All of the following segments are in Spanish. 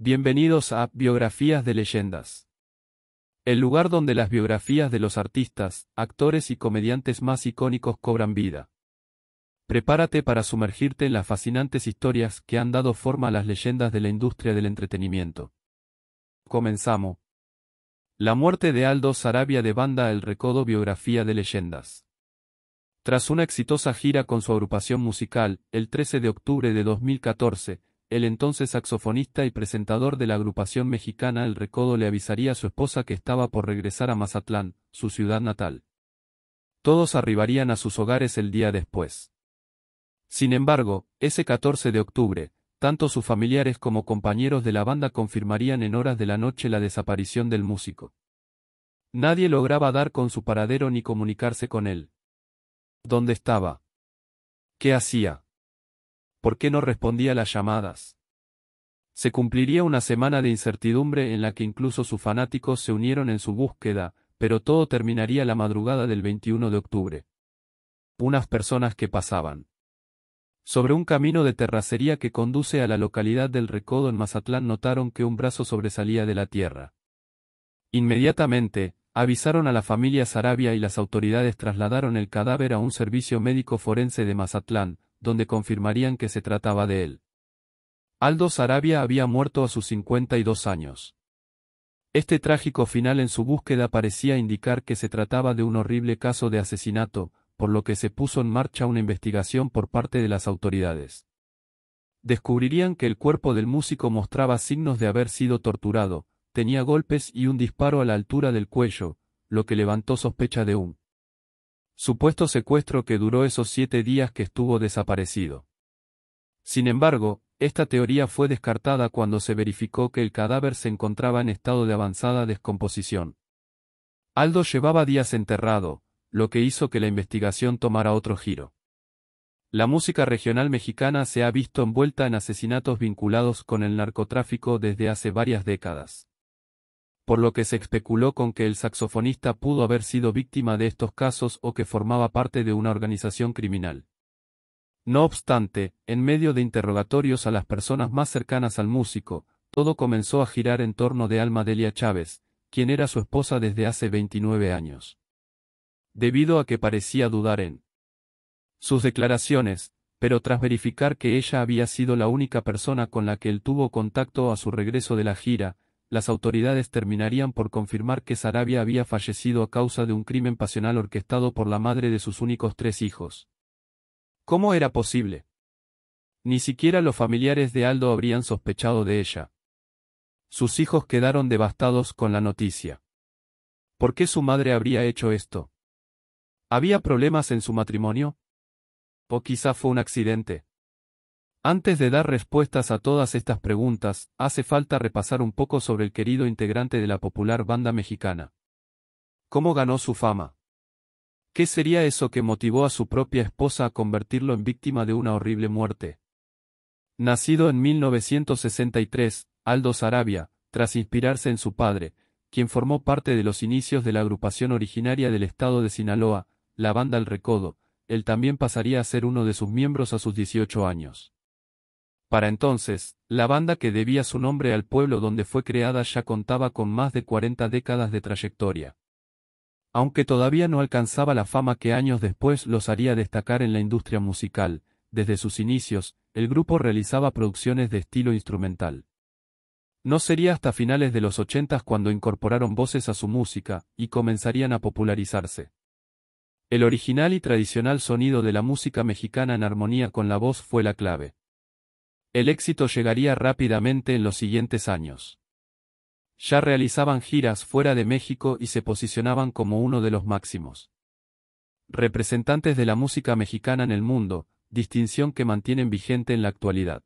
Bienvenidos a Biografías de Leyendas. El lugar donde las biografías de los artistas, actores y comediantes más icónicos cobran vida. Prepárate para sumergirte en las fascinantes historias que han dado forma a las leyendas de la industria del entretenimiento. Comenzamos. La muerte de Aldo Sarabia de Banda El Recodo Biografía de Leyendas. Tras una exitosa gira con su agrupación musical, el 13 de octubre de 2014, el entonces saxofonista y presentador de la agrupación mexicana El Recodo le avisaría a su esposa que estaba por regresar a Mazatlán, su ciudad natal. Todos arribarían a sus hogares el día después. Sin embargo, ese 14 de octubre, tanto sus familiares como compañeros de la banda confirmarían en horas de la noche la desaparición del músico. Nadie lograba dar con su paradero ni comunicarse con él. ¿Dónde estaba? ¿Qué hacía? por qué no respondía las llamadas. Se cumpliría una semana de incertidumbre en la que incluso sus fanáticos se unieron en su búsqueda, pero todo terminaría la madrugada del 21 de octubre. Unas personas que pasaban. Sobre un camino de terracería que conduce a la localidad del Recodo en Mazatlán notaron que un brazo sobresalía de la tierra. Inmediatamente, avisaron a la familia Sarabia y las autoridades trasladaron el cadáver a un servicio médico forense de Mazatlán, donde confirmarían que se trataba de él. Aldo Sarabia había muerto a sus 52 años. Este trágico final en su búsqueda parecía indicar que se trataba de un horrible caso de asesinato, por lo que se puso en marcha una investigación por parte de las autoridades. Descubrirían que el cuerpo del músico mostraba signos de haber sido torturado, tenía golpes y un disparo a la altura del cuello, lo que levantó sospecha de un supuesto secuestro que duró esos siete días que estuvo desaparecido. Sin embargo, esta teoría fue descartada cuando se verificó que el cadáver se encontraba en estado de avanzada descomposición. Aldo llevaba días enterrado, lo que hizo que la investigación tomara otro giro. La música regional mexicana se ha visto envuelta en asesinatos vinculados con el narcotráfico desde hace varias décadas por lo que se especuló con que el saxofonista pudo haber sido víctima de estos casos o que formaba parte de una organización criminal. No obstante, en medio de interrogatorios a las personas más cercanas al músico, todo comenzó a girar en torno de Alma Delia Chávez, quien era su esposa desde hace 29 años. Debido a que parecía dudar en sus declaraciones, pero tras verificar que ella había sido la única persona con la que él tuvo contacto a su regreso de la gira, las autoridades terminarían por confirmar que Sarabia había fallecido a causa de un crimen pasional orquestado por la madre de sus únicos tres hijos. ¿Cómo era posible? Ni siquiera los familiares de Aldo habrían sospechado de ella. Sus hijos quedaron devastados con la noticia. ¿Por qué su madre habría hecho esto? ¿Había problemas en su matrimonio? ¿O quizá fue un accidente? Antes de dar respuestas a todas estas preguntas, hace falta repasar un poco sobre el querido integrante de la popular banda mexicana. ¿Cómo ganó su fama? ¿Qué sería eso que motivó a su propia esposa a convertirlo en víctima de una horrible muerte? Nacido en 1963, Aldo Sarabia, tras inspirarse en su padre, quien formó parte de los inicios de la agrupación originaria del estado de Sinaloa, la banda El Recodo, él también pasaría a ser uno de sus miembros a sus 18 años. Para entonces, la banda que debía su nombre al pueblo donde fue creada ya contaba con más de 40 décadas de trayectoria. Aunque todavía no alcanzaba la fama que años después los haría destacar en la industria musical, desde sus inicios, el grupo realizaba producciones de estilo instrumental. No sería hasta finales de los 80 cuando incorporaron voces a su música y comenzarían a popularizarse. El original y tradicional sonido de la música mexicana en armonía con la voz fue la clave. El éxito llegaría rápidamente en los siguientes años. Ya realizaban giras fuera de México y se posicionaban como uno de los máximos. Representantes de la música mexicana en el mundo, distinción que mantienen vigente en la actualidad.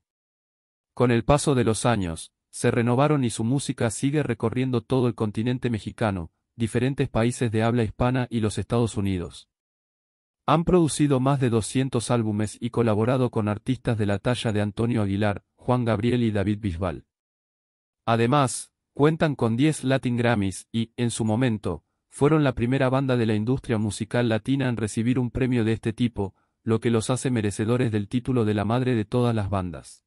Con el paso de los años, se renovaron y su música sigue recorriendo todo el continente mexicano, diferentes países de habla hispana y los Estados Unidos. Han producido más de 200 álbumes y colaborado con artistas de la talla de Antonio Aguilar, Juan Gabriel y David Bisbal. Además, cuentan con 10 Latin Grammys y, en su momento, fueron la primera banda de la industria musical latina en recibir un premio de este tipo, lo que los hace merecedores del título de la madre de todas las bandas.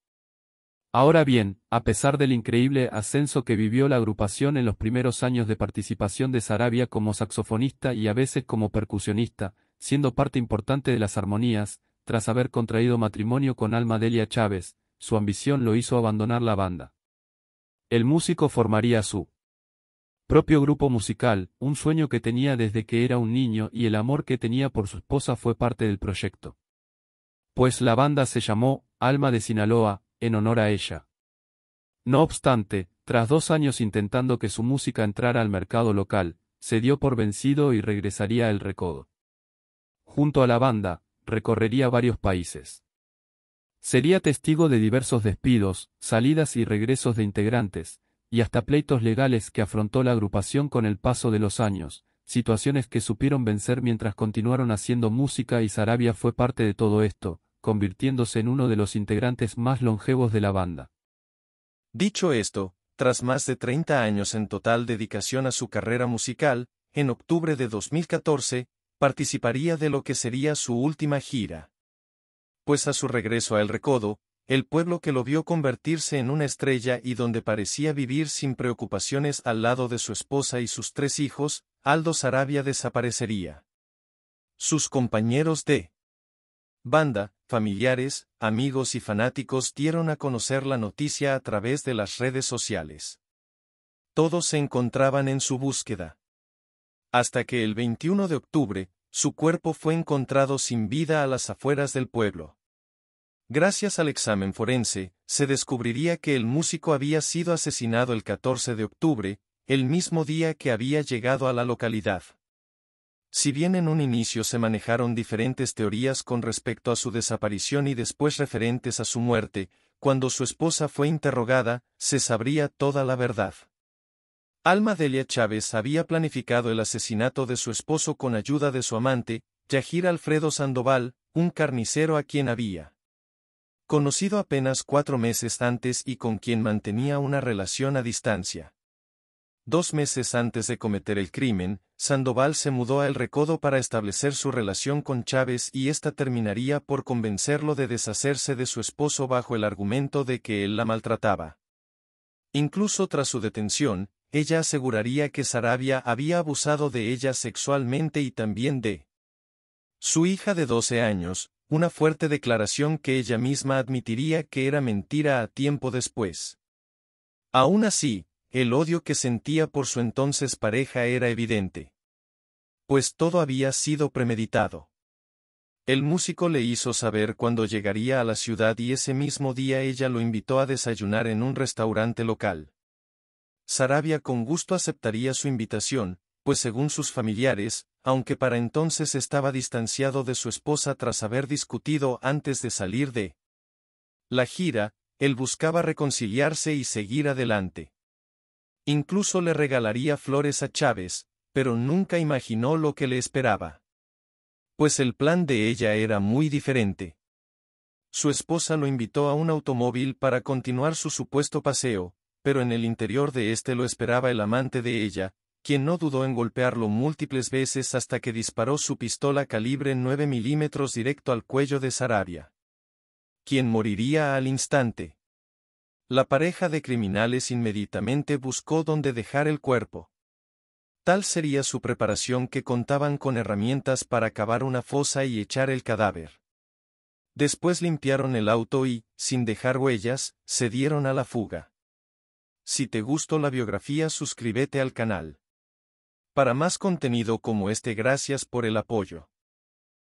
Ahora bien, a pesar del increíble ascenso que vivió la agrupación en los primeros años de participación de Sarabia como saxofonista y a veces como percusionista, siendo parte importante de las armonías, tras haber contraído matrimonio con Alma Delia Chávez, su ambición lo hizo abandonar la banda. El músico formaría su propio grupo musical, un sueño que tenía desde que era un niño y el amor que tenía por su esposa fue parte del proyecto. Pues la banda se llamó Alma de Sinaloa, en honor a ella. No obstante, tras dos años intentando que su música entrara al mercado local, se dio por vencido y regresaría al recodo junto a la banda, recorrería varios países. Sería testigo de diversos despidos, salidas y regresos de integrantes, y hasta pleitos legales que afrontó la agrupación con el paso de los años, situaciones que supieron vencer mientras continuaron haciendo música y Sarabia fue parte de todo esto, convirtiéndose en uno de los integrantes más longevos de la banda. Dicho esto, tras más de 30 años en total dedicación a su carrera musical, en octubre de 2014, participaría de lo que sería su última gira. Pues a su regreso al Recodo, el pueblo que lo vio convertirse en una estrella y donde parecía vivir sin preocupaciones al lado de su esposa y sus tres hijos, Aldo Sarabia desaparecería. Sus compañeros de banda, familiares, amigos y fanáticos dieron a conocer la noticia a través de las redes sociales. Todos se encontraban en su búsqueda hasta que el 21 de octubre, su cuerpo fue encontrado sin vida a las afueras del pueblo. Gracias al examen forense, se descubriría que el músico había sido asesinado el 14 de octubre, el mismo día que había llegado a la localidad. Si bien en un inicio se manejaron diferentes teorías con respecto a su desaparición y después referentes a su muerte, cuando su esposa fue interrogada, se sabría toda la verdad. Alma Delia Chávez había planificado el asesinato de su esposo con ayuda de su amante, Yajir Alfredo Sandoval, un carnicero a quien había conocido apenas cuatro meses antes y con quien mantenía una relación a distancia. Dos meses antes de cometer el crimen, Sandoval se mudó a El Recodo para establecer su relación con Chávez y ésta terminaría por convencerlo de deshacerse de su esposo bajo el argumento de que él la maltrataba. Incluso tras su detención, ella aseguraría que Sarabia había abusado de ella sexualmente y también de su hija de 12 años, una fuerte declaración que ella misma admitiría que era mentira a tiempo después. Aún así, el odio que sentía por su entonces pareja era evidente. Pues todo había sido premeditado. El músico le hizo saber cuándo llegaría a la ciudad y ese mismo día ella lo invitó a desayunar en un restaurante local. Sarabia con gusto aceptaría su invitación, pues según sus familiares, aunque para entonces estaba distanciado de su esposa tras haber discutido antes de salir de la gira, él buscaba reconciliarse y seguir adelante. Incluso le regalaría flores a Chávez, pero nunca imaginó lo que le esperaba. Pues el plan de ella era muy diferente. Su esposa lo invitó a un automóvil para continuar su supuesto paseo, pero en el interior de éste lo esperaba el amante de ella, quien no dudó en golpearlo múltiples veces hasta que disparó su pistola calibre 9 milímetros directo al cuello de Sarabia. Quien moriría al instante. La pareja de criminales inmediatamente buscó dónde dejar el cuerpo. Tal sería su preparación que contaban con herramientas para cavar una fosa y echar el cadáver. Después limpiaron el auto y, sin dejar huellas, se dieron a la fuga. Si te gustó la biografía suscríbete al canal. Para más contenido como este gracias por el apoyo.